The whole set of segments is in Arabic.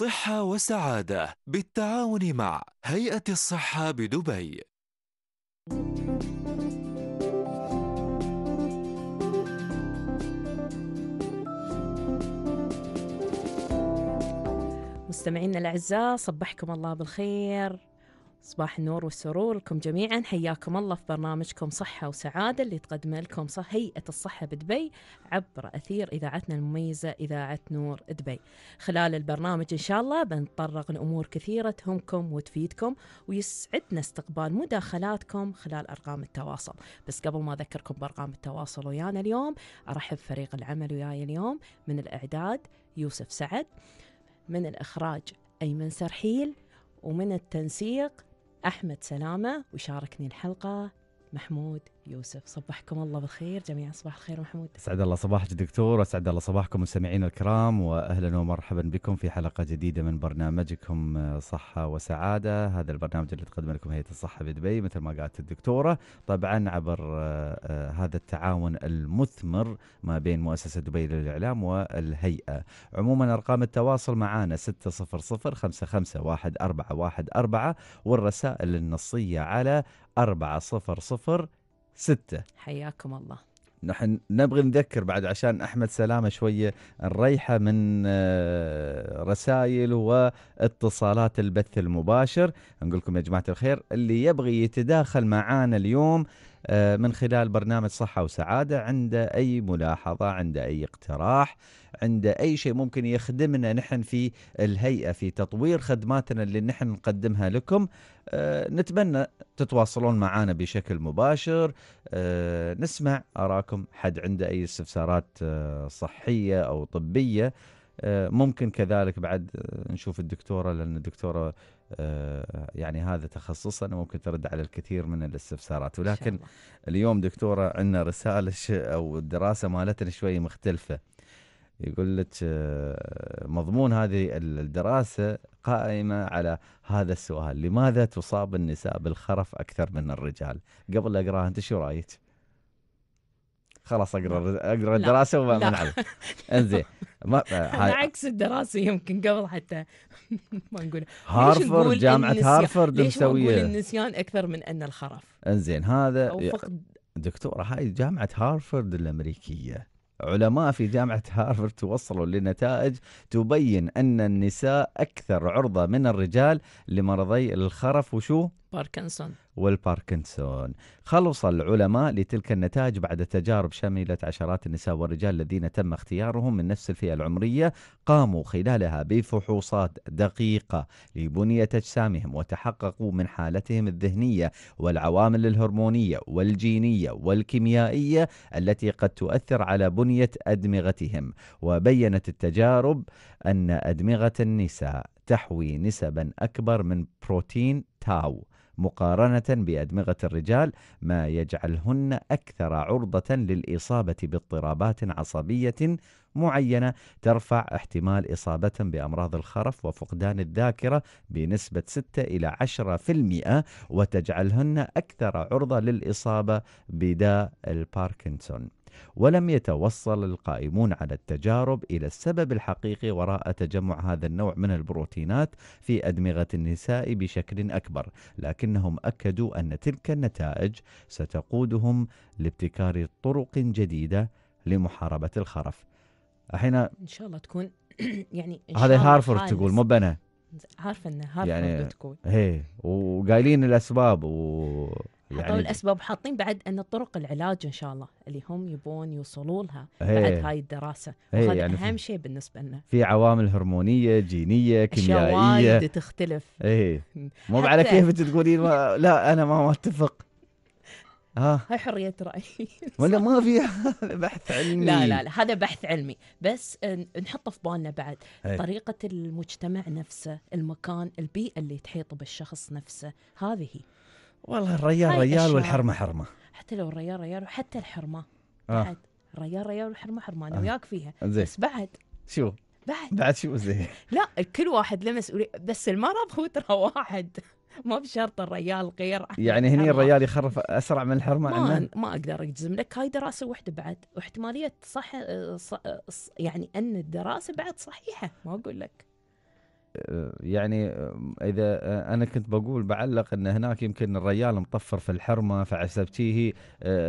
صحة وسعادة بالتعاون مع هيئة الصحة بدبي. مستمعينا الأعزاء صبحكم الله بالخير صباح النور والسرور لكم جميعا حياكم الله في برنامجكم صحة وسعادة اللي تقدمه لكم صح هيئة الصحة بدبي عبر أثير إذاعتنا المميزة إذاعة نور دبي خلال البرنامج إن شاء الله بنتطرق لأمور كثيرة تهمكم وتفيدكم ويسعدنا استقبال مداخلاتكم خلال أرقام التواصل بس قبل ما أذكركم بأرقام التواصل ويانا اليوم أرحب فريق العمل وياي اليوم من الإعداد يوسف سعد من الإخراج أيمن سرحيل ومن التنسيق أحمد سلامة وشاركني الحلقة محمود يوسف صبحكم الله بالخير جميعا صباح الخير محمود اسعد الله صباحك دكتور واسعد الله صباحكم مستمعينا الكرام واهلا ومرحبا بكم في حلقه جديده من برنامجكم آه، صحه وسعاده هذا البرنامج اللي تقدم لكم هيئه الصحه بدبي مثل ما قالت الدكتوره طبعا عبر آه، آه، هذا التعاون المثمر ما بين مؤسسه دبي للاعلام والهيئه عموما ارقام التواصل معنا 600 والرسائل النصيه على 400 ستة حياكم الله نحن نبغي نذكر بعد عشان احمد سلامه شويه نريحه من آه، رسائل واتصالات البث المباشر نقول لكم يا جماعه الخير اللي يبغي يتداخل معانا اليوم آه، من خلال برنامج صحة وسعادة عنده أي ملاحظة عنده أي اقتراح عنده أي شيء ممكن يخدمنا نحن في الهيئة في تطوير خدماتنا اللي نحن نقدمها لكم آه، نتمنى تتواصلون معنا بشكل مباشر آه، نسمع أراكم حد عنده أي استفسارات صحية أو طبية ممكن كذلك بعد نشوف الدكتورة لأن الدكتورة يعني هذا تخصصا ممكن ترد على الكثير من الاستفسارات ولكن اليوم دكتوره عندنا رساله او الدراسه مالتنا شوي مختلفه يقول لك آه، مضمون هذه الدراسه قائمه على هذا السؤال لماذا تصاب النساء بالخرف اكثر من الرجال قبل اقراها انت شو رايك خلاص اقرا اقرا الدراسه وما نعرف انزين ما آه، آه، عكس الدراسه يمكن قبل حتى ما نقول هارفرد جامعه هارفرد مسويه ليش النسيان اكثر من ان الخرف انزين هذا فقد دكتوره هاي جامعه هارفرد الامريكيه علماء في جامعة هارفرد توصلوا لنتائج تبين أن النساء أكثر عرضة من الرجال لمرضي الخرف وشو؟ باركنسون والباركنسون خلص العلماء لتلك النتائج بعد تجارب شملت عشرات النساء والرجال الذين تم اختيارهم من نفس الفئة العمرية قاموا خلالها بفحوصات دقيقة لبنية أجسامهم وتحققوا من حالتهم الذهنية والعوامل الهرمونية والجينية والكيميائية التي قد تؤثر على بنية أدمغتهم وبينت التجارب أن أدمغة النساء تحوي نسبا أكبر من بروتين تاو مقارنة بأدمغة الرجال ما يجعلهن أكثر عرضة للإصابة باضطرابات عصبية معينة ترفع احتمال إصابة بأمراض الخرف وفقدان الذاكرة بنسبة 6 إلى 10% وتجعلهن أكثر عرضة للإصابة بداء الباركنسون ولم يتوصل القائمون على التجارب إلى السبب الحقيقي وراء تجمع هذا النوع من البروتينات في أدمغة النساء بشكل أكبر لكنهم أكدوا أن تلك النتائج ستقودهم لابتكار طرق جديدة لمحاربة الخرف الحين إن شاء الله تكون يعني هذا هارفرد تقول مو بنا عارفه انه هارفرد يعني تقول هي إيه، وقايلين الاسباب و يعني حطوا الاسباب حاطين بعد ان طرق العلاج ان شاء الله اللي هم يبون يوصلوا لها بعد هاي الدراسه وهذا يعني اهم شيء بالنسبه لنا في عوامل هرمونيه جينيه كيميائيه وايد تختلف اي مو على كيف تقولين لا انا ما, ما اتفق ها هاي حريه راي ولا ما في بحث علمي لا لا لا هذا بحث علمي بس نحطه في بالنا بعد هي. طريقه المجتمع نفسه المكان البيئه اللي تحيط بالشخص نفسه هذه هي. والله الريال ريال والحرمه حرمه حتى لو الريال ريال وحتى الحرمه آه. بعد الريال ريال والحرمه حرمه انا آه. وياك فيها زي. بس بعد شو بعد بعد شو زين؟ لا كل واحد له مسؤوليه بس المرض هو ترى واحد ما بشرط الريال غير يعني هني الريال يخرف اسرع من الحرمه ما, ما اقدر اجزم لك هاي دراسه وحده بعد واحتماليه صح, صح يعني ان الدراسه بعد صحيحه ما اقول لك يعني اذا انا كنت بقول بعلق ان هناك يمكن الريال مطفر في الحرمه فعسبتيه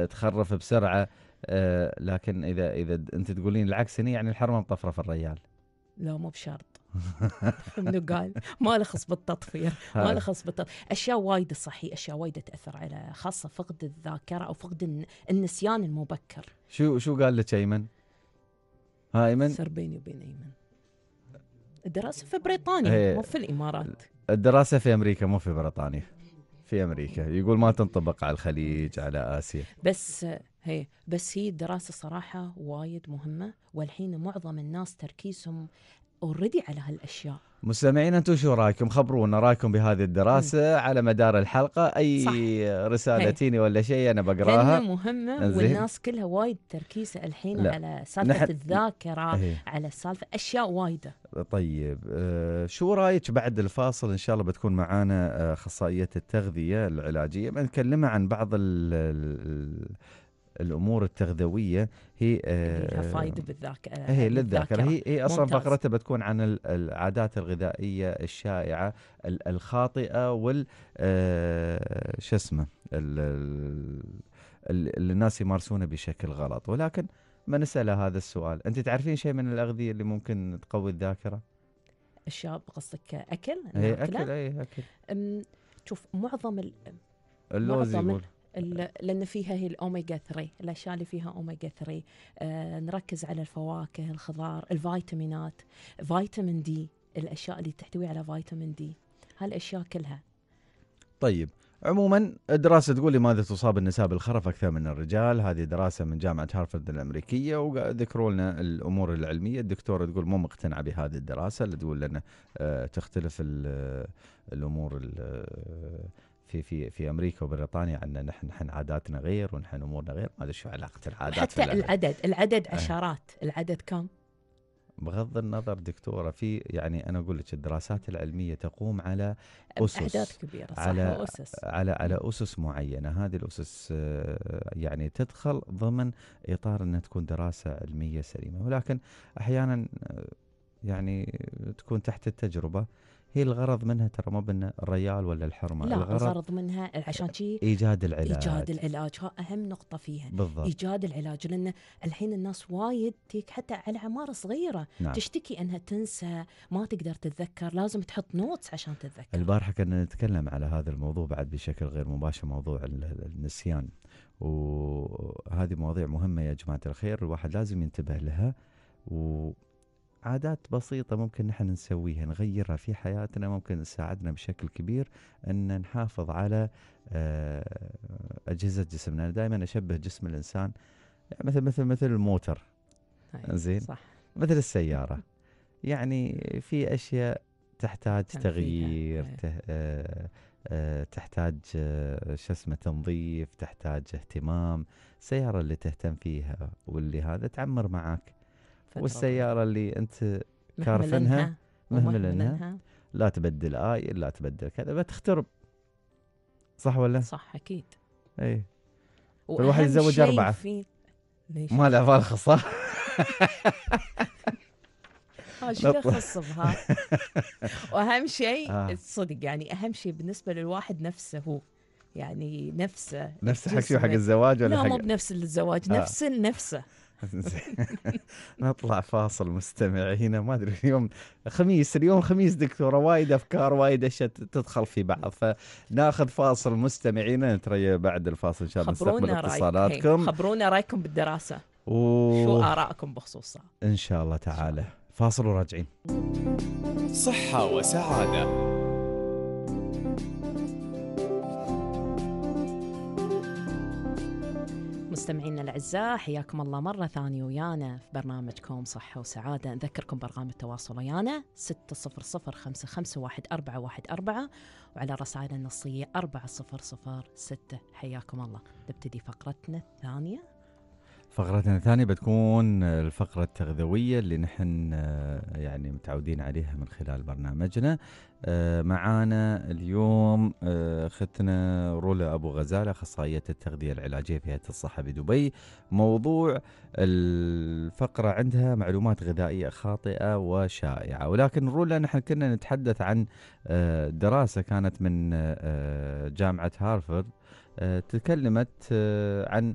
تخرف بسرعه لكن اذا اذا انت تقولين العكس هنا يعني الحرمه مطفره في الريال لا مو بشرط منو قال ما له خص بالتطفير ما له خص بالتطفير اشياء وايد صحي اشياء وايد تاثر على خاصه فقد الذاكره او فقد النسيان المبكر شو شو قال لك ايمن؟ ها ايمن؟ سر بيني وبين ايمن الدراسه في بريطانيا مو في الامارات الدراسه في امريكا مو في بريطانيا في امريكا يقول ما تنطبق على الخليج على اسيا بس هي بس هي الدراسه صراحه وايد مهمه والحين معظم الناس تركيزهم اوريدي على هالاشياء مستمعينا انتم شو رايكم خبرونا رايكم بهذه الدراسه م. على مدار الحلقه اي صح. رساله تيني ولا شيء انا بقراها مهمه زين. والناس كلها وايد تركيزها الحين لا. على سالفه نحن... الذاكره هي. إيه. على السالفه اشياء وايده طيب آه شو رايك بعد الفاصل ان شاء الله بتكون معانا آه، اخصائيه التغذيه العلاجيه بنكلمها عن بعض ال الامور التغذويه هي فيها آه، فائده بالذاكره آه، هي للذاكره هي هي اصلا فقرتها بتكون عن العادات الغذائيه الشائعه الخاطئه وال آه، شو اسمه اللي الناس يمارسونه بشكل غلط ولكن ما نسال هذا السؤال انت تعرفين شيء من الاغذيه اللي ممكن تقوي الذاكره اشياء قصدك اكل اي اكل اي اكل شوف معظم اللوز معظم يقول لان فيها هي الاوميجا 3 الاشياء اللي فيها اوميجا آه، 3 نركز على الفواكه الخضار الفيتامينات فيتامين دي الاشياء اللي تحتوي على فيتامين دي هالاشياء كلها طيب عموما الدراسة تقول لماذا تصاب النساء بالخرف أكثر من الرجال هذه دراسة من جامعة هارفرد الأمريكية وذكروا لنا الأمور العلمية الدكتورة تقول مو مقتنعة بهذه الدراسة اللي تقول لنا آه، تختلف الأمور في في في امريكا وبريطانيا عندنا نحن نحن عاداتنا غير ونحن امورنا غير ما ادري شو علاقه العادات حتى العدد العدد عشرات أه. العدد كم بغض النظر دكتوره في يعني انا اقول لك الدراسات العلميه تقوم على اسس كبيره صح على أسس. على على اسس معينه هذه الاسس آه، يعني تدخل ضمن اطار انها تكون دراسه علميه سليمه ولكن احيانا آه، يعني تكون تحت التجربه هي الغرض منها ترى مو بان الريال ولا الحرمه لا الغرض, الغرض منها عشان شي ايجاد العلاج ايجاد العلاج ها اهم نقطه فيها بالضبط. ايجاد العلاج لان الحين الناس وايد تيك حتى على اعمار صغيره نعم. تشتكي انها تنسى ما تقدر تتذكر لازم تحط نوتس عشان تتذكر البارحه كنا نتكلم على هذا الموضوع بعد بشكل غير مباشر موضوع النسيان وهذه مواضيع مهمه يا جماعه الخير الواحد لازم ينتبه لها و عادات بسيطة ممكن نحن نسويها نغيرها في حياتنا ممكن تساعدنا بشكل كبير أن نحافظ على آه، أجهزة جسمنا أنا دائما أشبه جسم الإنسان يعني مثل مثل مثل الموتر أيوة، زين صح مثل السيارة يعني في أشياء تحتاج تغيير أيوة. آه، آه، تحتاج شو اسمه تنظيف تحتاج اهتمام السيارة اللي تهتم فيها واللي هذا تعمر معك والسياره اللي انت كارفنها مهملنها لا تبدل اي آه، لا تبدل كذا بتخترب صح ولا؟ صح اكيد اي الواحد يتزوج اربعه ما له فرخ صح؟ ايش آه، يخص بها؟ واهم شيء الصدق آه. يعني اهم شيء بالنسبه للواحد نفسه هو يعني نفسه نفسه حق شو حق الزواج ولا لا لا مو بنفس الزواج آه. نفسه نفسه نطلع فاصل مستمعينا ما ادري اليوم خميس اليوم خميس دكتوره وايد افكار وايد اشياء تدخل في بعض فناخذ فاصل مستمعينا نتري بعد الفاصل ان شاء الله نستقبل اتصالاتكم إيه، خبرونا رايكم بالدراسه و... شو ارائكم بخصوصها ان شاء الله تعالى فاصل وراجعين صحه وسعاده مستمعينا الاعزاء حياكم الله مره ثانيه ويانا في برنامجكم صحه وسعاده نذكركم برقم التواصل ويانا 6005514114 وعلى رسائل النصيه 4006 حياكم الله نبتدي فقرتنا الثانيه فقرتنا الثانية بتكون الفقرة التغذوية اللي نحن آه، يعني متعودين عليها من خلال برنامجنا آه، معانا اليوم اختنا آه، رولا ابو غزاله اخصائيه التغذيه العلاجيه في هيئه الصحه بدبي موضوع الفقره عندها معلومات غذائيه خاطئه وشائعه ولكن رولا نحن كنا نتحدث عن دراسه كانت من جامعه هارفرد تكلمت عن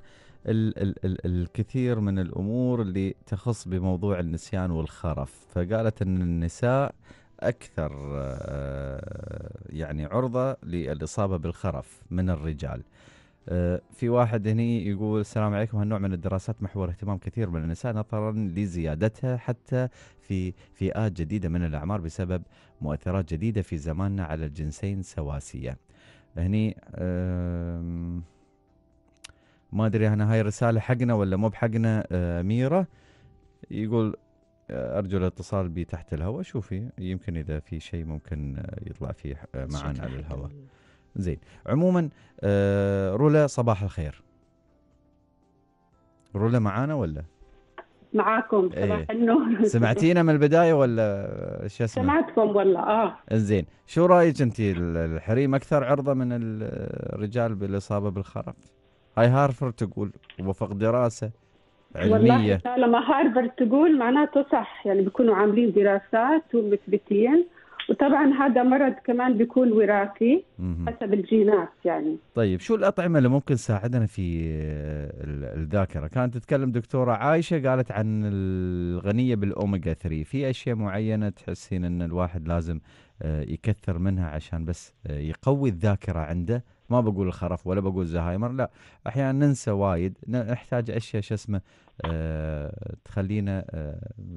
ال ال ال الكثير من الامور اللي تخص بموضوع النسيان والخرف فقالت ان النساء اكثر آه، يعني عرضه للاصابه بالخرف من الرجال آه، في واحد هني يقول السلام عليكم هالنوع من الدراسات محور اهتمام كثير من النساء نظرا لزيادتها حتى في فئات جديده من الاعمار بسبب مؤثرات جديده في زماننا على الجنسين سواسيه هني ما ادري انا هاي رساله حقنا ولا مو بحقنا اميره آه، يقول آه، ارجو الاتصال بي تحت الهواء شوفي يمكن اذا في شيء ممكن آه، يطلع فيه معنا على الهواء زين عموما رولا صباح الخير رولا معانا ولا معاكم إيه. صباح ايه. النور سمعتينا من البدايه ولا شو اسمه سمعتكم والله اه زين شو رايك انت الحريم اكثر عرضه من الرجال بالاصابه بالخرف هاي هارفرد تقول وفق دراسة علمية والله طالما هارفرد تقول معناته صح يعني بيكونوا عاملين دراسات ومثبتين وطبعا هذا مرض كمان بيكون وراثي حسب الجينات يعني طيب شو الأطعمة اللي ممكن تساعدنا في الذاكرة كانت تتكلم دكتورة عايشة قالت عن الغنية بالأوميجا 3 في أشياء معينة تحسين أن الواحد لازم آه، يكثر منها عشان بس آه، يقوي الذاكرة عنده ما بقول الخرف ولا بقول زهايمر لا احيانا ننسى وايد نحتاج اشياء شو اسمه أه تخلينا أه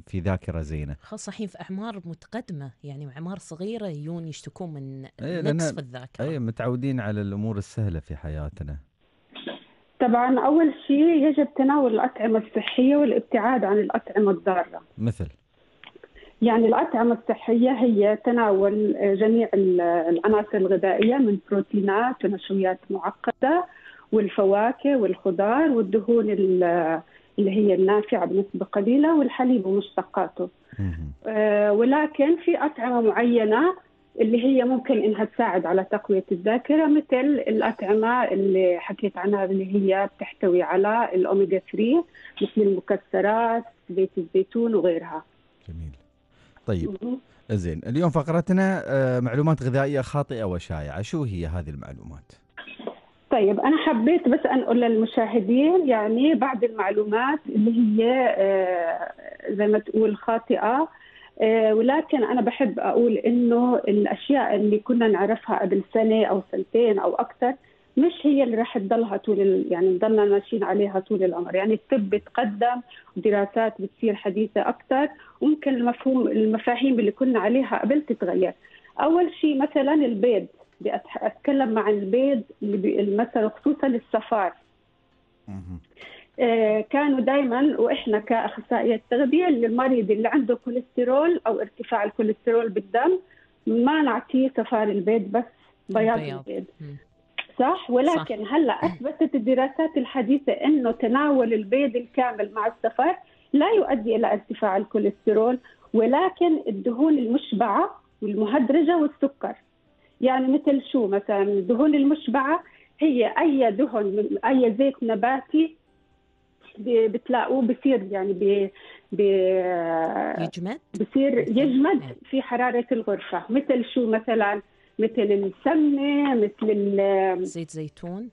في ذاكره زينه خاصه الحين في اعمار متقدمه يعني اعمار صغيره يجون يشتكون من إيه، نقص في الذاكره اي متعودين على الامور السهله في حياتنا طبعا اول شيء يجب تناول الاطعمه الصحيه والابتعاد عن الاطعمه الضاره مثل يعني الأطعمة الصحية هي تناول جميع العناصر الغذائية من بروتينات ونشويات معقدة والفواكه والخضار والدهون اللي هي النافعة بنسبة قليلة والحليب ومشتقاته آه ولكن في أطعمة معينة اللي هي ممكن انها تساعد على تقويه الذاكره مثل الاطعمه اللي حكيت عنها اللي هي بتحتوي على الاوميجا 3 مثل المكسرات زيت الزيتون وغيرها. جميل. طيب زين اليوم فقرتنا آه، معلومات غذائيه خاطئه وشائعه شو هي هذه المعلومات طيب انا حبيت بس ان اقول للمشاهدين يعني بعض المعلومات اللي هي آه، زي ما تقول خاطئه آه، ولكن انا بحب اقول انه الاشياء اللي كنا نعرفها قبل سنه او سنتين او اكثر مش هي اللي راح تضلها طول ال... يعني نضلنا ماشيين عليها طول العمر، يعني الطب بتقدم دراسات بتصير حديثه اكثر وممكن المفهوم المفاهيم اللي كنا عليها قبل تتغير. اول شيء مثلا البيض بدي اتكلم عن البيض اللي مثلا خصوصا الصفار. آه، كانوا دائما واحنا كاخصائيه التغذيه للمريض اللي عنده كوليسترول او ارتفاع الكوليسترول بالدم ما نعطيه صفار البيض بس بياض البيض صح ولكن صح. هلا اثبتت الدراسات الحديثه انه تناول البيض الكامل مع السفر لا يؤدي الى ارتفاع الكوليسترول ولكن الدهون المشبعه والمهدرجه والسكر يعني مثل شو مثلا الدهون المشبعه هي اي دهن من اي زيت نباتي بتلاقوه بصير يعني ب ب يجمد بصير يجمد في حراره الغرفه مثل شو مثلا مثل السمنه مثل زيت زيتون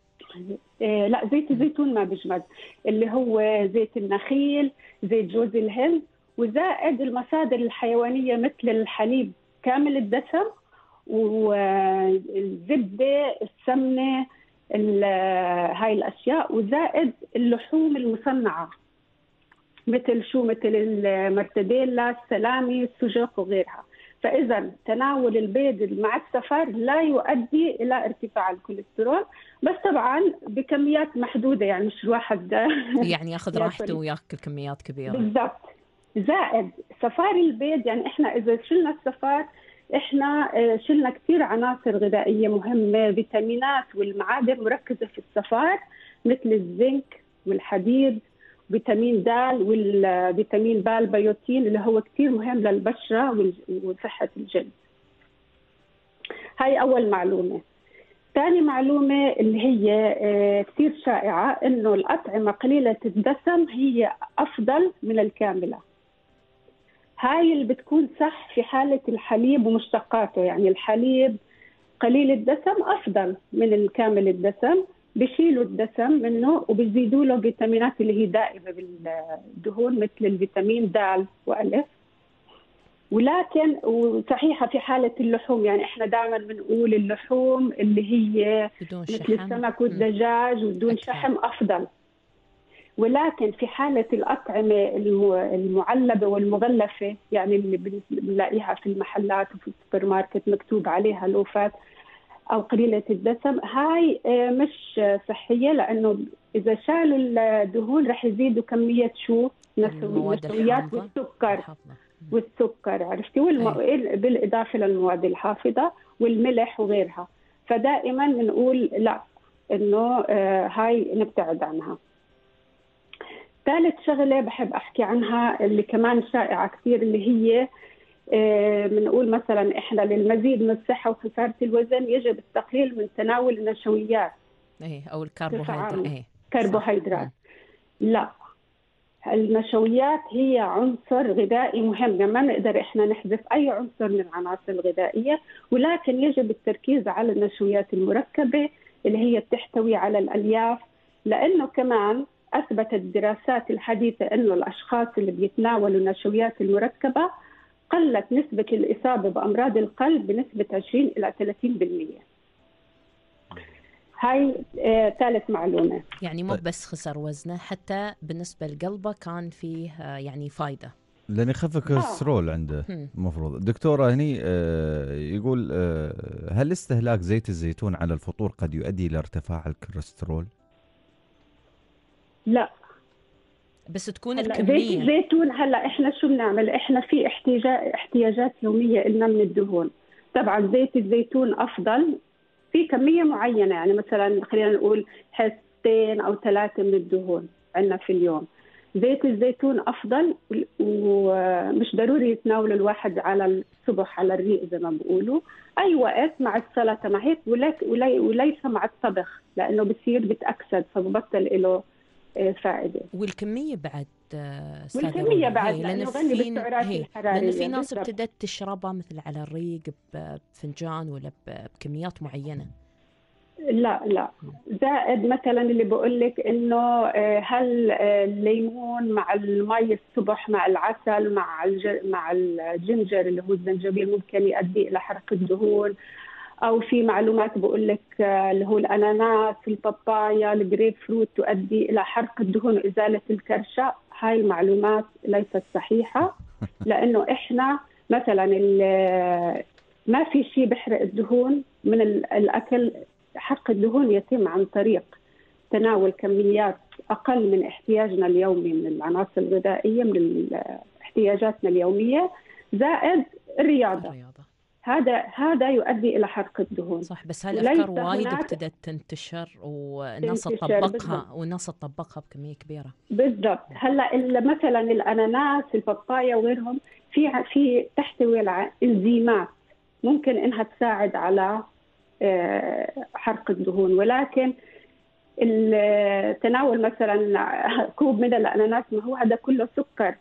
إيه، لا زيت الزيتون ما بيجمد اللي هو زيت النخيل زيت جوز الهند وزائد المصادر الحيوانيه مثل الحليب كامل الدسم والزبده السمنه هاي الاشياء وزائد اللحوم المصنعه مثل شو مثل المرتديلا السلامي السجق وغيرها فإذا تناول البيض مع السفر لا يؤدي إلى ارتفاع الكوليسترول بس طبعا بكميات محدودة يعني مش الواحد يعني ياخذ راحته وياكل كميات كبيرة بالضبط زائد سفار البيض يعني احنا إذا شلنا السفار احنا آه، شلنا كثير عناصر غذائية مهمة فيتامينات والمعادن مركزة في السفار مثل الزنك والحديد فيتامين د والفيتامين ب البيوتين اللي هو كثير مهم للبشره وصحه الجلد هاي اول معلومه ثاني معلومة اللي هي آه، كثير شائعة إنه الأطعمة قليلة الدسم هي أفضل من الكاملة. هاي اللي بتكون صح في حالة الحليب ومشتقاته، يعني الحليب قليل الدسم أفضل من الكامل الدسم، بشيلوا الدسم منه وبزيدوا له فيتامينات اللي هي دائمه بالدهون مثل الفيتامين د والف ولكن وصحيحه في حاله اللحوم يعني احنا دائما بنقول اللحوم اللي هي بدون مثل شحم. السمك والدجاج ودون شحم افضل ولكن في حالة الأطعمة المعلبة والمغلفة يعني اللي بنلاقيها في المحلات وفي السوبر ماركت مكتوب عليها لوفات او قليله الدسم هاي آه، مش صحيه لانه اذا شالوا الدهون رح يزيدوا كميه شو النشويات والسكر والسكر عرفتي والم... بالاضافه للمواد الحافظه والملح وغيرها فدائما نقول لا انه آه، هاي نبتعد عنها ثالث شغله بحب احكي عنها اللي كمان شائعه كثير اللي هي بنقول آه، مثلا احنا للمزيد من الصحه وخساره الوزن يجب التقليل من تناول النشويات ايه او الكربوهيدرات إيه، كربوهيدرات إيه. لا النشويات هي عنصر غذائي مهم يعني ما نقدر احنا نحذف اي عنصر من العناصر الغذائيه ولكن يجب التركيز على النشويات المركبه اللي هي بتحتوي على الالياف لانه كمان اثبتت الدراسات الحديثه انه الاشخاص اللي بيتناولوا النشويات المركبه قلت نسبة الإصابة بأمراض القلب بنسبة 20 إلى 30% هاي آه، ثالث معلومة يعني مو بس خسر وزنه حتى بالنسبة لقلبه كان فيه آه، يعني فايدة لان يخف الكوليسترول آه. عنده المفروض دكتوره هني يقول هل استهلاك زيت الزيتون على الفطور قد يؤدي الى ارتفاع الكوليسترول لا بس تكون هلأ الكميه زيت الزيتون هلا احنا شو بنعمل احنا في احتياجات احتياجات يوميه لنا من الدهون طبعا زيت الزيتون افضل في كميه معينه يعني مثلا خلينا نقول حصتين او ثلاثه من الدهون عندنا في اليوم زيت الزيتون افضل ومش ضروري يتناول الواحد على الصبح على الريق زي ما بيقولوا اي وقت مع السلطه مع هيك وليس مع الطبخ لانه بصير بتاكسد فببطل له إيه، فائده والكميه بعد آه، والكميه بعد لان في, لان في ناس ابتدت تشربها مثل على الريق بفنجان ولا بكميات معينه لا لا زائد مثلا اللي بقول لك انه آه، هل آه، الليمون مع المي الصبح مع العسل مع مع الجنجر اللي هو الزنجبيل ممكن يؤدي الى حرق الدهون او في معلومات بقول لك آه، اللي هو الاناناس البابايا الجريب فروت تؤدي الى حرق الدهون وازاله الكرشه هاي المعلومات ليست صحيحه لانه احنا مثلا آه، ما في شيء بحرق الدهون من الاكل حرق الدهون يتم عن طريق تناول كميات اقل من احتياجنا اليومي من العناصر الغذائيه من آه، احتياجاتنا اليوميه زائد الرياضه هذا هذا يؤدي الى حرق الدهون صح بس هالافكار وايد ابتدت تنتشر والناس تطبقها والناس تطبقها بكميه كبيره بالضبط هلا مثلا الاناناس البابايا وغيرهم في في تحتوي على انزيمات ممكن انها تساعد على آه، حرق الدهون ولكن تناول مثلا كوب من الاناناس ما هو هذا كله سكر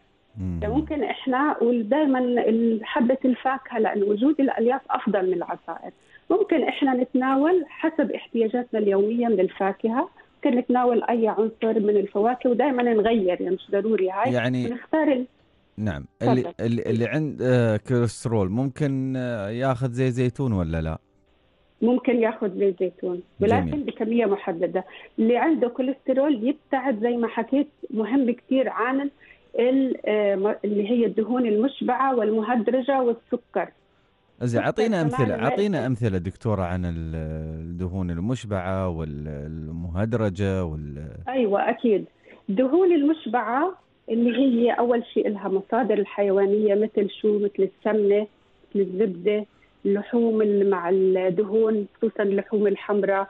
يعني ممكن احنا ودائما حبه الفاكهه لان وجود الالياف افضل من العصائر ممكن احنا نتناول حسب احتياجاتنا اليوميه من الفاكهه ممكن نتناول اي عنصر من الفواكه ودائما نغير يعني مش ضروري هاي يعني نختار نعم اللي, اللي عند آه، كوليسترول ممكن آه، ياخذ زي زيتون ولا لا؟ ممكن ياخذ زيت زيتون ولكن جميل. بكميه محدده اللي عنده كوليسترول يبتعد زي ما حكيت مهم كثير عن آه، اللي هي الدهون المشبعه والمهدرجه والسكر زين اعطينا امثله اعطينا امثله دكتوره عن الدهون المشبعه والمهدرجه وال ايوه اكيد الدهون المشبعه اللي هي اول شيء لها مصادر الحيوانيه مثل شو مثل السمنه مثل الزبده اللحوم مع الدهون خصوصا اللحوم الحمراء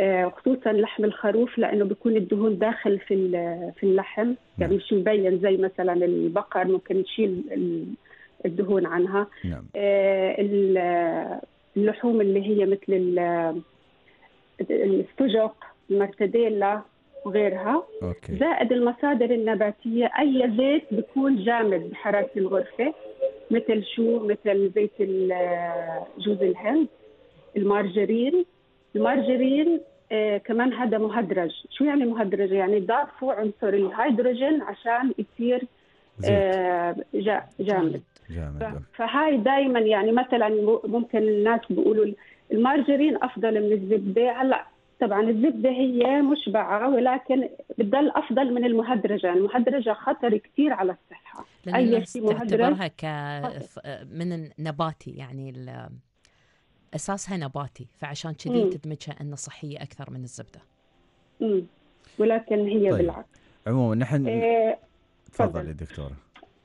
آه، خصوصا لحم الخروف لانه بيكون الدهون داخل في في اللحم نعم. يعني مش مبين زي مثلا البقر ممكن نشيل الدهون عنها نعم. آه، اللحوم اللي هي مثل السجق المرتديلا وغيرها أوكي. زائد المصادر النباتيه اي زيت بيكون جامد بحراره الغرفه مثل شو مثل زيت جوز الهند المارجرين المارجرين آه، كمان هذا مهدرج شو يعني مهدرج يعني ضافوا عنصر الهيدروجين عشان يصير آه، جامد جامد فهاي دائما يعني مثلا ممكن الناس بيقولوا المارجرين افضل من الزبده هلا طبعا الزبده هي مشبعه ولكن بتضل افضل من المهدرجه، يعني المهدرجه خطر كثير على الصحه اي شيء مهدرج تعتبرها ك من نباتي يعني ال... اساسها نباتي فعشان كذي تدمجها انه صحيه اكثر من الزبده. امم ولكن هي طيب. بالعكس. عموما نحن إيه تفضلي دكتوره.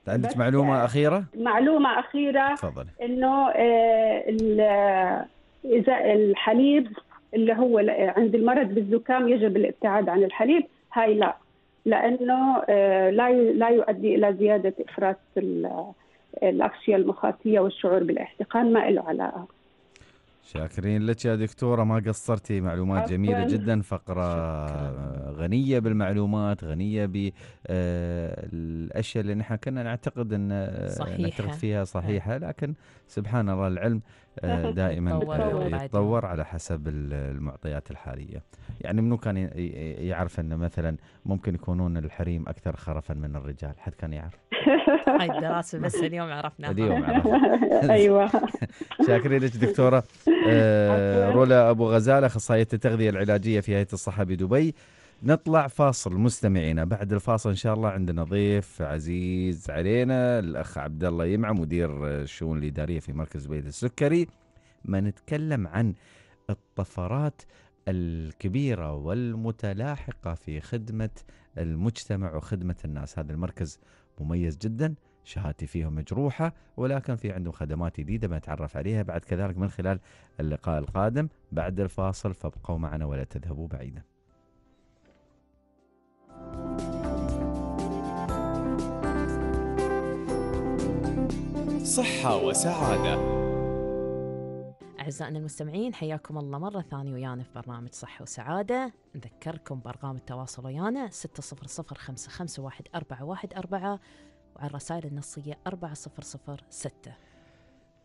عندك معلومه يعني اخيره؟ معلومه اخيره تفضلي انه إيه، اذا الحليب اللي هو عند المرض بالزكام يجب الابتعاد عن الحليب هاي لا لانه إيه، لا لا يؤدي الى زياده افراز الاغشيه المخاطيه والشعور بالاحتقان ما له علاقه شاكرين لك يا دكتورة ما قصرتي معلومات جميلة جدا فقرة شكرا. غنية بالمعلومات غنية بالأشياء آه، اللي نحن كنا نعتقد أن آه، صحيحة. نعتقد فيها صحيحة آه. لكن سبحان الله العلم آه، دائما آه، يتطور على حسب المعطيات الحاليه يعني منو كان يعرف انه مثلا ممكن يكونون الحريم اكثر خرفا من الرجال حد كان يعرف هاي الدراسه بس اليوم عرفناها اليوم عرفنا ايوه شاكرين لك دكتوره آه، رولا ابو غزاله اخصائيه التغذيه العلاجيه في هيئه الصحه بدبي نطلع فاصل مستمعينا بعد الفاصل ان شاء الله عندنا ضيف عزيز علينا الاخ عبد الله يمع مدير الشؤون الاداريه في مركز بيت السكري ما نتكلم عن الطفرات الكبيره والمتلاحقه في خدمه المجتمع وخدمه الناس هذا المركز مميز جدا شهادتي فيه مجروحة ولكن في عندهم خدمات جديدة بنتعرف عليها بعد كذلك من خلال اللقاء القادم بعد الفاصل فابقوا معنا ولا تذهبوا بعيداً صحة وسعادة أعزائنا المستمعين حياكم الله مرة ثانية ويانا في برنامج صحة وسعادة نذكركم بأرقام التواصل ويانا 600551414 وعلى الرسائل النصية 4006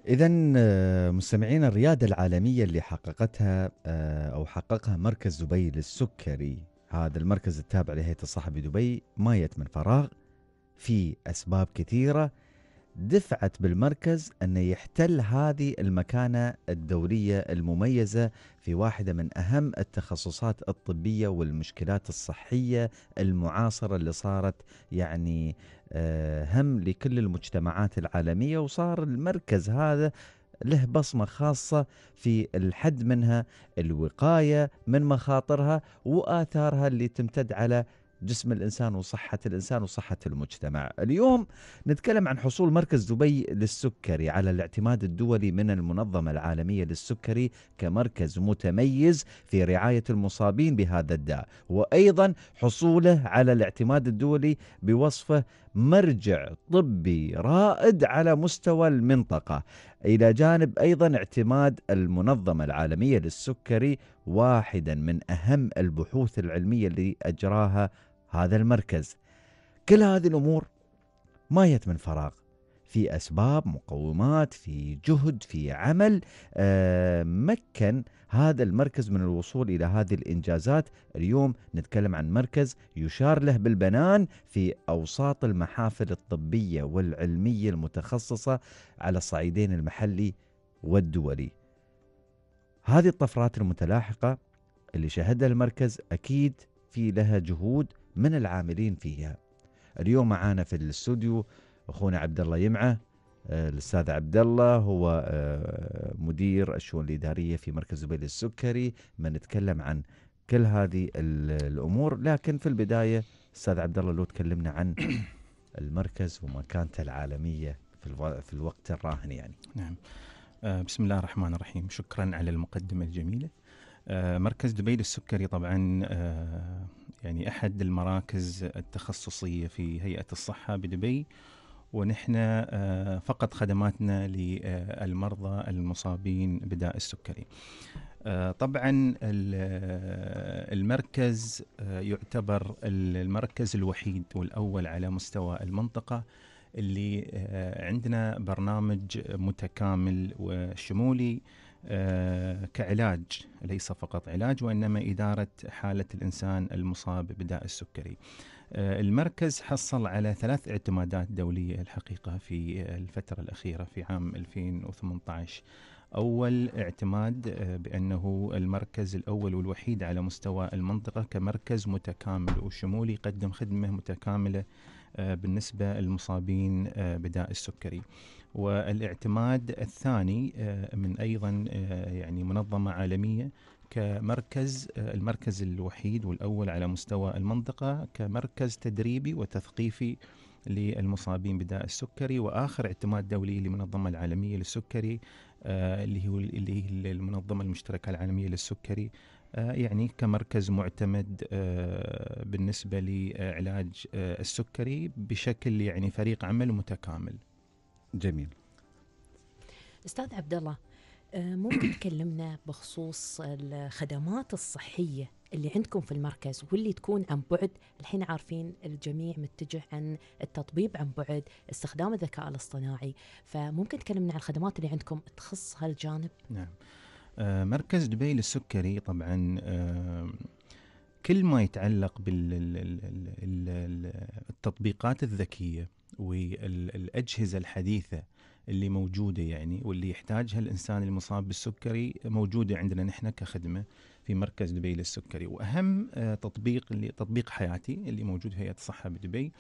إذا آه، مستمعين الريادة العالمية اللي حققتها آه، أو حققها مركز دبي للسكري هذا المركز التابع لهيئة الصحة بدبي ما يت من فراغ في أسباب كثيرة دفعت بالمركز أنه يحتل هذه المكانة الدورية المميزة في واحدة من أهم التخصصات الطبية والمشكلات الصحية المعاصرة اللي صارت يعني آه، هم لكل المجتمعات العالمية وصار المركز هذا له بصمة خاصة في الحد منها الوقاية من مخاطرها وآثارها اللي تمتد على جسم الانسان وصحه الانسان وصحه المجتمع. اليوم نتكلم عن حصول مركز دبي للسكري على الاعتماد الدولي من المنظمه العالميه للسكري كمركز متميز في رعايه المصابين بهذا الداء، وايضا حصوله على الاعتماد الدولي بوصفه مرجع طبي رائد على مستوى المنطقه، الى جانب ايضا اعتماد المنظمه العالميه للسكري واحدا من اهم البحوث العلميه اللي اجراها هذا المركز كل هذه الامور ما يت من فراغ في اسباب مقومات في جهد في عمل أه مكن هذا المركز من الوصول الى هذه الانجازات اليوم نتكلم عن مركز يشار له بالبنان في اوساط المحافل الطبيه والعلميه المتخصصه على الصعيدين المحلي والدولي هذه الطفرات المتلاحقه اللي شهدها المركز اكيد في لها جهود من العاملين فيها اليوم معانا في الاستوديو اخونا عبد الله يمعه آه، الاستاذ عبد الله هو آه، مدير الشؤون الاداريه في مركز دبي السكري ما نتكلم عن كل هذه الامور لكن في البدايه استاذ عبد الله لو تكلمنا عن المركز ومكانته العالميه في, في الوقت الراهن يعني نعم آه، بسم الله الرحمن الرحيم شكرا على المقدمه الجميله مركز دبي للسكري طبعا يعني أحد المراكز التخصصية في هيئة الصحة بدبي ونحن آه، فقط خدماتنا للمرضى المصابين بداء السكري آه، طبعا آه، المركز يعتبر المركز الوحيد والأول على مستوى المنطقة اللي عندنا برنامج متكامل وشمولي آه، كعلاج ليس فقط علاج وإنما إدارة حالة الإنسان المصاب بداء السكري آه، المركز حصل على ثلاث اعتمادات دولية الحقيقة في الفترة الأخيرة في عام 2018 أول اعتماد آه، بأنه المركز الأول والوحيد على مستوى المنطقة كمركز متكامل وشمولي يقدم خدمة متكاملة بالنسبة للمصابين بداء السكري والاعتماد الثاني آه، من ايضا آه، يعني منظمه عالميه كمركز آه، المركز الوحيد والاول على مستوى المنطقه كمركز تدريبي وتثقيفي للمصابين بداء السكري واخر اعتماد دولي للمنظمه العالميه للسكري اللي هو اللي هي المنظمه المشتركه العالميه للسكري يعني كمركز معتمد بالنسبه لعلاج السكري بشكل يعني فريق عمل متكامل. جميل استاذ عبد الله ممكن تكلمنا بخصوص الخدمات الصحيه اللي عندكم في المركز واللي تكون عن بعد الحين عارفين الجميع متجه عن التطبيب عن بعد استخدام الذكاء الاصطناعي فممكن تكلمنا عن الخدمات اللي عندكم تخص هالجانب نعم آه، مركز دبي للسكري طبعا آه، كل ما يتعلق بالتطبيقات الذكيه والاجهزه الحديثه اللي موجوده يعني واللي يحتاجها الانسان المصاب بالسكري موجوده عندنا نحن كخدمه في مركز دبي للسكري واهم آه، تطبيق اللي تطبيق حياتي اللي موجود في هيئه الصحه بدبي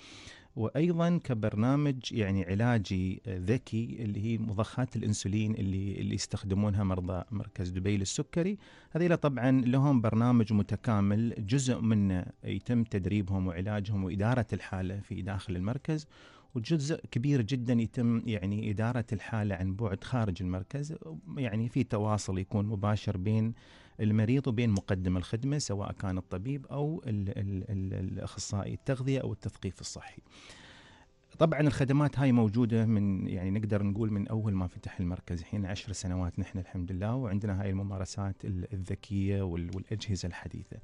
وايضا كبرنامج يعني علاجي آه، ذكي اللي هي مضخات الانسولين اللي اللي يستخدمونها مرضى مركز دبي للسكري هذيلا طبعا لهم برنامج متكامل جزء منه يتم تدريبهم وعلاجهم واداره الحاله في داخل المركز وجزء كبير جدا يتم يعني إدارة الحالة عن بعد خارج المركز يعني في تواصل يكون مباشر بين المريض وبين مقدم الخدمة سواء كان الطبيب أو الأخصائي التغذية أو التثقيف الصحي طبعا الخدمات هاي موجودة من يعني نقدر نقول من أول ما فتح المركز الحين عشر سنوات نحن الحمد لله وعندنا هاي الممارسات الذكية والأجهزة الحديثة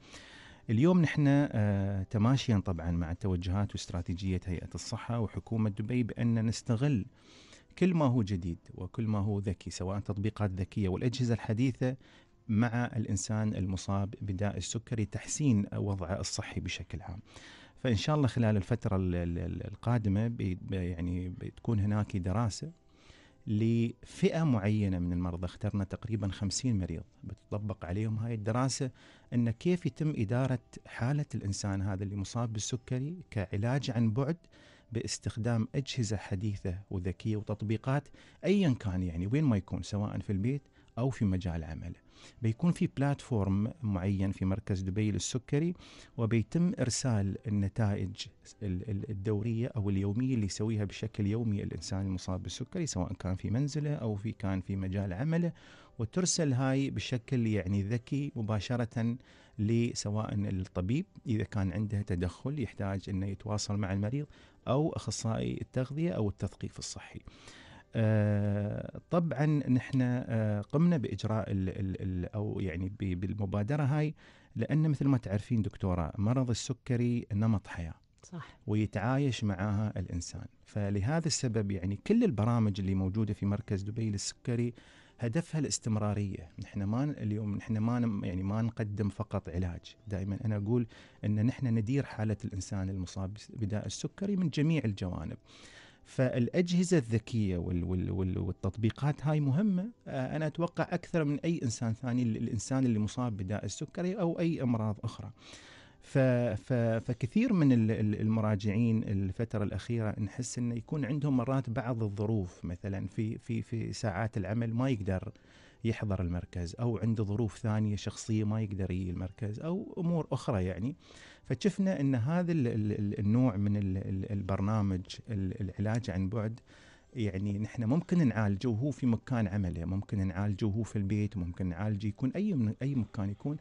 اليوم نحن آه، تماشيا طبعا مع التوجهات واستراتيجية هيئة الصحة وحكومة دبي بأن نستغل كل ما هو جديد وكل ما هو ذكي سواء تطبيقات ذكية والأجهزة الحديثة مع الإنسان المصاب بداء السكري تحسين وضعه الصحي بشكل عام فإن شاء الله خلال الفترة القادمة يعني بتكون هناك دراسة لفئة معينة من المرضى اخترنا تقريبا 50 مريض بتطبق عليهم هاي الدراسة أن كيف يتم إدارة حالة الإنسان هذا اللي مصاب بالسكري كعلاج عن بعد باستخدام أجهزة حديثة وذكية وتطبيقات أيا كان يعني وين ما يكون سواء في البيت أو في مجال عمله بيكون في بلاتفورم معين في مركز دبي للسكري وبيتم إرسال النتائج الدورية أو اليومية اللي يسويها بشكل يومي الإنسان المصاب بالسكري سواء كان في منزله أو في كان في مجال عمله وترسل هاي بشكل يعني ذكي مباشرة لسواء الطبيب إذا كان عنده تدخل يحتاج أنه يتواصل مع المريض أو أخصائي التغذية أو التثقيف الصحي آه، طبعا نحن آه، قمنا باجراء الـ الـ او يعني بالمبادره هاي لان مثل ما تعرفين دكتوره مرض السكري نمط حياه صح ويتعايش معها الانسان فلهذا السبب يعني كل البرامج اللي موجوده في مركز دبي للسكري هدفها الاستمراريه نحن ما اليوم نحن ما يعني ما نقدم فقط علاج دائما انا اقول ان نحن ندير حاله الانسان المصاب بداء السكري من جميع الجوانب فالاجهزه الذكيه والتطبيقات هاي مهمه آه، انا اتوقع اكثر من اي انسان ثاني الانسان اللي مصاب بداء السكري او اي امراض اخرى. فكثير من المراجعين الفترة الأخيرة نحس أنه يكون عندهم مرات بعض الظروف مثلا في في في ساعات العمل ما يقدر يحضر المركز او عنده ظروف ثانيه شخصيه ما يقدر يجي المركز او امور اخرى يعني فشفنا ان هذا النوع من البرنامج العلاج عن بعد يعني نحن ممكن نعالجه وهو في مكان عمله ممكن نعالجه وهو في البيت ممكن نعالجه يكون اي من اي مكان يكون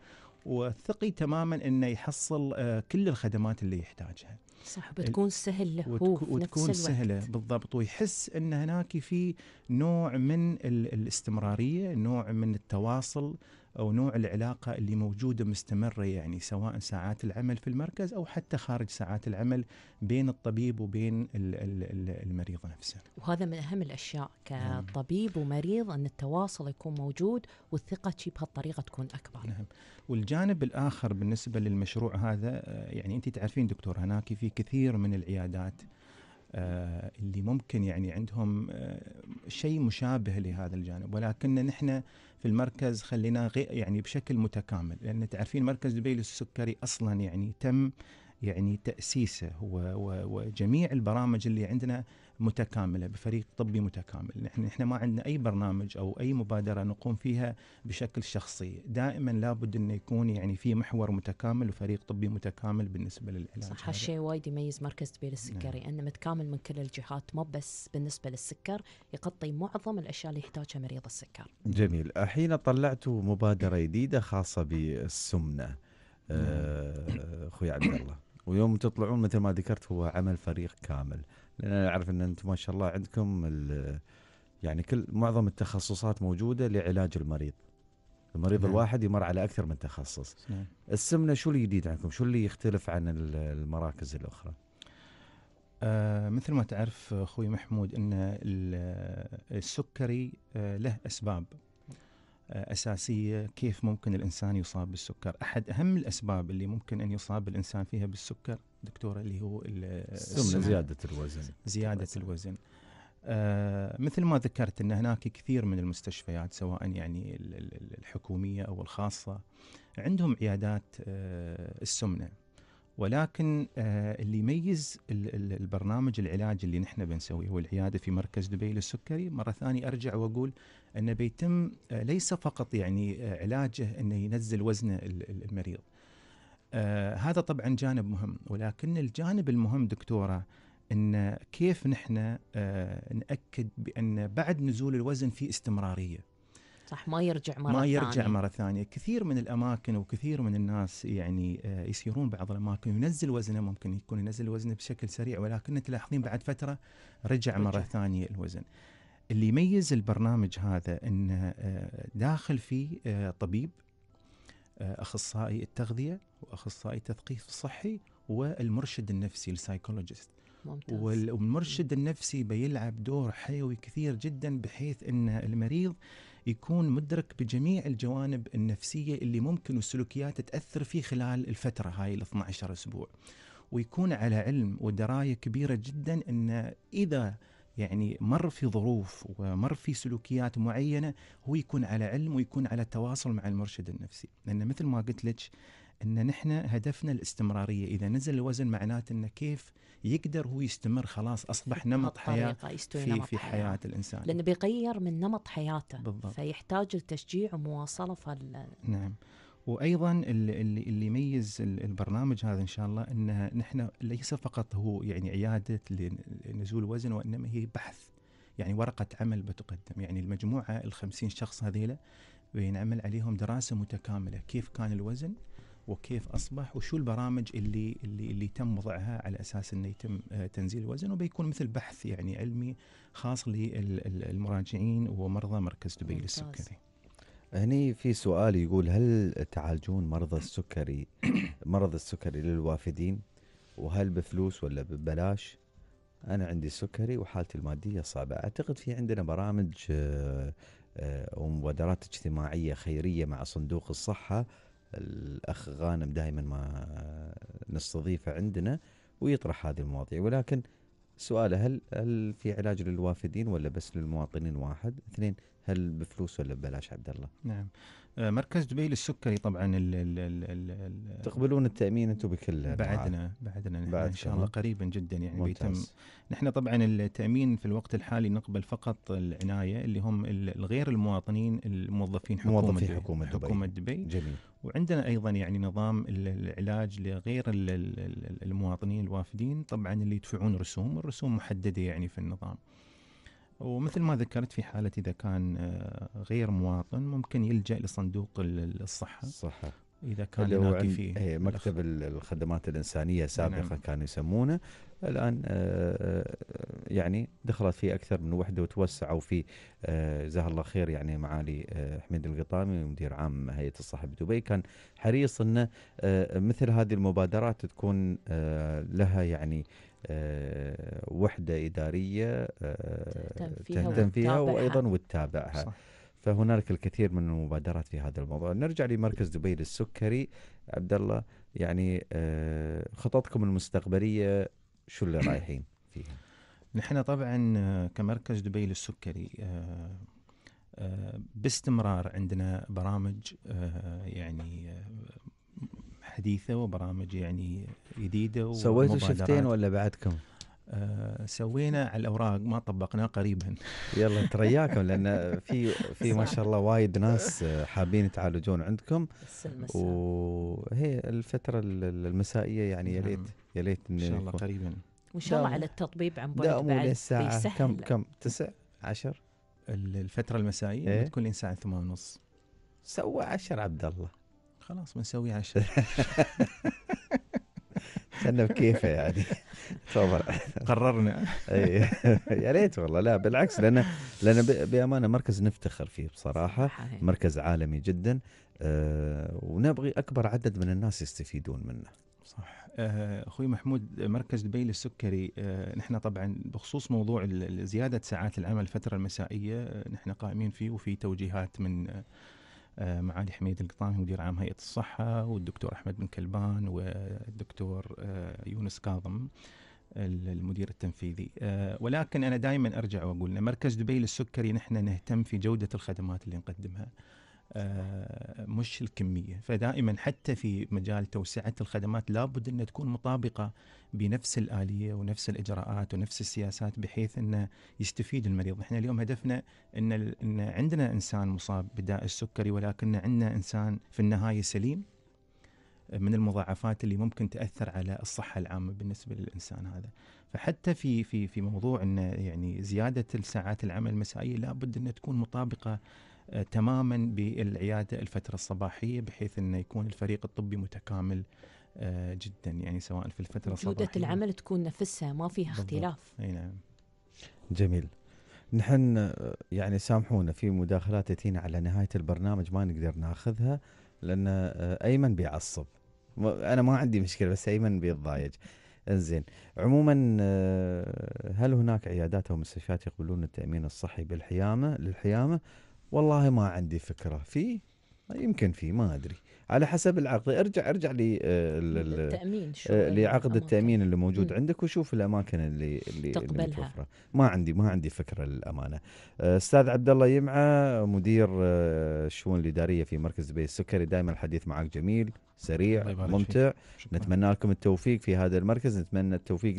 وثقي تماما انه يحصل آه، كل الخدمات اللي يحتاجها صح بتكون سهل له وتكو وتكون نفس الوقت. سهله بالضبط ويحس ان هناك في نوع من الاستمراريه نوع من التواصل او نوع العلاقه اللي موجوده مستمره يعني سواء ساعات العمل في المركز او حتى خارج ساعات العمل بين الطبيب وبين المريض نفسنا وهذا من أهم الأشياء نعم. كطبيب ومريض أن التواصل يكون موجود والثقة بهالطريقة تكون أكبر نعم والجانب الآخر بالنسبة للمشروع هذا آه، يعني أنت تعرفين دكتور هناك في كثير من العيادات آه، اللي ممكن يعني عندهم آه، شيء مشابه لهذا الجانب ولكن نحن في المركز خليناه يعني بشكل متكامل لان تعرفين مركز دبي للسكري اصلا يعني تم يعني تاسيسه وجميع البرامج اللي عندنا متكامله بفريق طبي متكامل، نحن احنا ما عندنا اي برنامج او اي مبادره نقوم فيها بشكل شخصي، دائما لابد انه يكون يعني في محور متكامل وفريق طبي متكامل بالنسبه للعلاج. صح هالشيء وايد يميز مركز تبيل السكري نعم. انه متكامل من كل الجهات مو بس بالنسبه للسكر يغطي معظم الاشياء اللي يحتاجها مريض السكر. جميل، الحين طلعتوا مبادره جديده خاصه بالسمنه. نعم. آه، اخوي عبد الله ويوم تطلعون مثل ما ذكرت هو عمل فريق كامل لان اعرف ان انتم ما شاء الله عندكم يعني كل معظم التخصصات موجوده لعلاج المريض المريض نعم. الواحد يمر على اكثر من تخصص نعم. السمنه شو الجديد عندكم شو اللي يختلف عن المراكز الاخرى آه مثل ما تعرف اخوي محمود ان السكري آه، له اسباب أساسية كيف ممكن الإنسان يصاب بالسكر أحد أهم الأسباب اللي ممكن أن يصاب الإنسان فيها بالسكر دكتورة اللي هو السمنة زيادة الوزن زيادة الوزن آه مثل ما ذكرت أن هناك كثير من المستشفيات سواء يعني الحكومية أو الخاصة عندهم عيادات آه السمنة ولكن آه، اللي يميز البرنامج العلاجي اللي نحن بنسويه هو العياده في مركز دبي للسكري مره ثانيه ارجع واقول انه بيتم آه، ليس فقط يعني آه، علاجه انه ينزل وزن المريض هذا طبعا جانب مهم ولكن الجانب المهم دكتوره ان كيف نحن ناكد بان بعد نزول الوزن في استمراريه صح ما يرجع مرة ما يرجع ثانية. مرة ثانية كثير من الأماكن وكثير من الناس يعني آه، يسيرون بعض الأماكن ينزل وزنه ممكن يكون ينزل وزنه بشكل سريع ولكن تلاحظين بعد فترة رجع, رجع. مرة ثانية الوزن اللي يميز البرنامج هذا أن آه، داخل فيه آه، طبيب أخصائي التغذية وأخصائي التثقيف الصحي والمرشد النفسي السايكولوجيست ممتاز. والمرشد النفسي بيلعب دور حيوي كثير جدا بحيث ان المريض يكون مدرك بجميع الجوانب النفسية اللي ممكن والسلوكيات تأثر فيه خلال الفترة هاي ال 12 أسبوع ويكون على علم ودراية كبيرة جدا أن إذا يعني مر في ظروف ومر في سلوكيات معينه هو يكون على علم ويكون على تواصل مع المرشد النفسي لان مثل ما قلت لك ان نحن هدفنا الاستمراريه اذا نزل الوزن معناته انه كيف يقدر هو يستمر خلاص اصبح نمط حياه في نمط في حياه الانسان لانه بيغير من نمط حياته بالضبط. فيحتاج التشجيع ومواصله فال... نعم وايضا اللي اللي يميز البرنامج هذا ان شاء الله انه نحن ليس فقط هو يعني عياده لنزول وزن وانما هي بحث يعني ورقه عمل بتقدم يعني المجموعه ال 50 شخص هذيلا بينعمل عليهم دراسه متكامله كيف كان الوزن وكيف اصبح وشو البرامج اللي اللي اللي تم وضعها على اساس انه يتم آه، تنزيل الوزن وبيكون مثل بحث يعني علمي خاص للمراجعين ومرضى مركز دبي للسكري. هني في سؤال يقول هل تعالجون مرضى السكري مرض السكري للوافدين وهل بفلوس ولا ببلاش؟ انا عندي سكري وحالتي الماديه صعبه اعتقد في عندنا برامج آه، آه، ومبادرات اجتماعيه خيريه مع صندوق الصحه الاخ غانم دائما ما نستضيفه عندنا ويطرح هذه المواضيع ولكن سؤاله هل هل في علاج للوافدين ولا بس للمواطنين واحد؟ اثنين هل بفلوس ولا ببلاش عبد الله؟ نعم آه، مركز دبي للسكري طبعا ال ال ال الـ تقبلون التامين انتم بكل بعدنا بعدنا نحن بعد ان شاء الله قريبا جدا يعني ممتاز. بيتم نحن طبعا التامين في الوقت الحالي نقبل فقط العنايه اللي هم الغير المواطنين الموظفين حكومه موظفي دبي حكومه دبي, حكومة دبي. جميل وعندنا ايضا يعني نظام العلاج لغير المواطنين الوافدين طبعا اللي يدفعون رسوم والرسوم محدده يعني في النظام ومثل ما ذكرت في حالة إذا كان آه، غير مواطن ممكن يلجأ لصندوق الصحة الصحة اذا كان اللي هناك في إيه، مكتب الخدمات الانسانيه سابقا نعم. كانوا يسمونه الان آه، آه، يعني دخلت فيه اكثر من وحده وتوسعوا في آه، جزاه الله خير يعني معالي حميد القطامي مدير عام هيئه الصحه بدبي كان حريص انه مثل هذه المبادرات تكون لها يعني وحده اداريه تهتم فيها, تهتم فيها وايضا وتتابعها صح. فهنالك الكثير من المبادرات في هذا الموضوع نرجع لمركز دبي للسكري عبد الله يعني آه، خططكم المستقبليه شو اللي رايحين فيها نحن طبعا آه، كمركز دبي للسكري آه، باستمرار عندنا برامج يعني حديثه وبرامج يعني جديده سويتوا شفتين ولا بعدكم؟ آه، سوينا على الاوراق ما طبقناه قريبا يلا ترياكم لان في في ما شاء الله وايد ناس حابين يتعالجون عندكم وهي الفتره المسائيه يعني يا ليت نعم. يا ليت ان شاء الله قريبا وان شاء الله على التطبيب عن بعد بعد الساعه كم كم تسع عشر الفتره المسائيه ايه؟ تكون لين الساعه 8:30 ونص سوى عشر عبد الله خلاص بنسوي عشر خلنا بكيفه يعني تفضل قررنا اي يا ريت والله لا بالعكس لان لان بامانه مركز نفتخر فيه بصراحه صحيح. مركز عالمي جدا آه، ونبغي اكبر عدد من الناس يستفيدون منه صح آه، اخوي محمود مركز دبي للسكري آه، نحن طبعا بخصوص موضوع زياده ساعات العمل الفتره المسائيه نحن قائمين فيه وفي توجيهات من آه، معالي حميد القطامي مدير عام هيئه الصحه والدكتور احمد بن كلبان والدكتور آه، يونس كاظم المدير التنفيذي آه، ولكن انا دائما ارجع واقول مركز دبي للسكري نحن نهتم في جوده الخدمات اللي نقدمها آه، مش الكمية فدائما حتى في مجال توسعة الخدمات لابد أن تكون مطابقة بنفس الآلية ونفس الإجراءات ونفس السياسات بحيث أنه يستفيد المريض نحن اليوم هدفنا أن, إن عندنا إنسان مصاب بداء السكري ولكن عندنا إنسان في النهاية سليم آه، من المضاعفات اللي ممكن تاثر على الصحه العامه بالنسبه للانسان هذا فحتى في في في موضوع ان يعني زياده الساعات العمل المسائيه لابد ان تكون مطابقه تماما بالعياده الفتره الصباحيه بحيث انه يكون الفريق الطبي متكامل آه، جدا يعني سواء في الفتره الصباحيه جوده العمل تكون نفسها ما فيها اختلاف اي نعم جميل نحن آه، يعني سامحونا في مداخلات تتينا على نهايه البرنامج ما نقدر ناخذها لان آه، ايمن بيعصب انا ما عندي مشكله بس ايمن بيتضايج انزين عموما هل هناك عيادات او مستشفيات يقبلون التامين الصحي بالحيامه للحيامه والله ما عندي فكره في يمكن في ما ادري على حسب العقد ارجع ارجع لي التامين آه، آه، شو لعقد التامين اللي موجود م. عندك وشوف الاماكن اللي اللي تقبلها اللي متوفرة. ما عندي ما عندي فكره للامانه آه، استاذ عبد الله يمعه مدير الشؤون الاداريه في مركز بي السكري دائما الحديث معك جميل سريع ممتع نتمنى لكم التوفيق في هذا المركز نتمنى التوفيق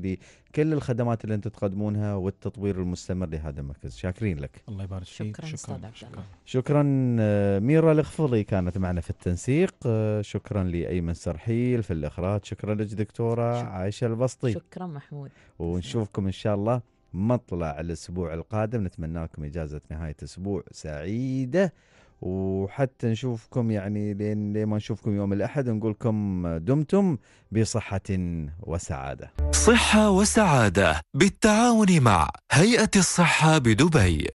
لكل الخدمات اللي انتم تقدمونها والتطوير المستمر لهذا المركز شاكرين لك الله يبارك فيك شكرا شكرا, شكرا. شكرا آه، ميرا الخفضي كانت معنا في التنسيق آه، شكرا لايمن سرحيل في الاخراج شكرا لك دكتوره شكرا. عائشه البسطي شكرا محمود ونشوفكم ان شاء الله مطلع الاسبوع القادم نتمنى لكم اجازه نهايه اسبوع سعيده وحتى نشوفكم يعني لين لين ما نشوفكم يوم الاحد نقولكم دمتم بصحة وسعادة. صحة وسعادة بالتعاون مع هيئة الصحة بدبي.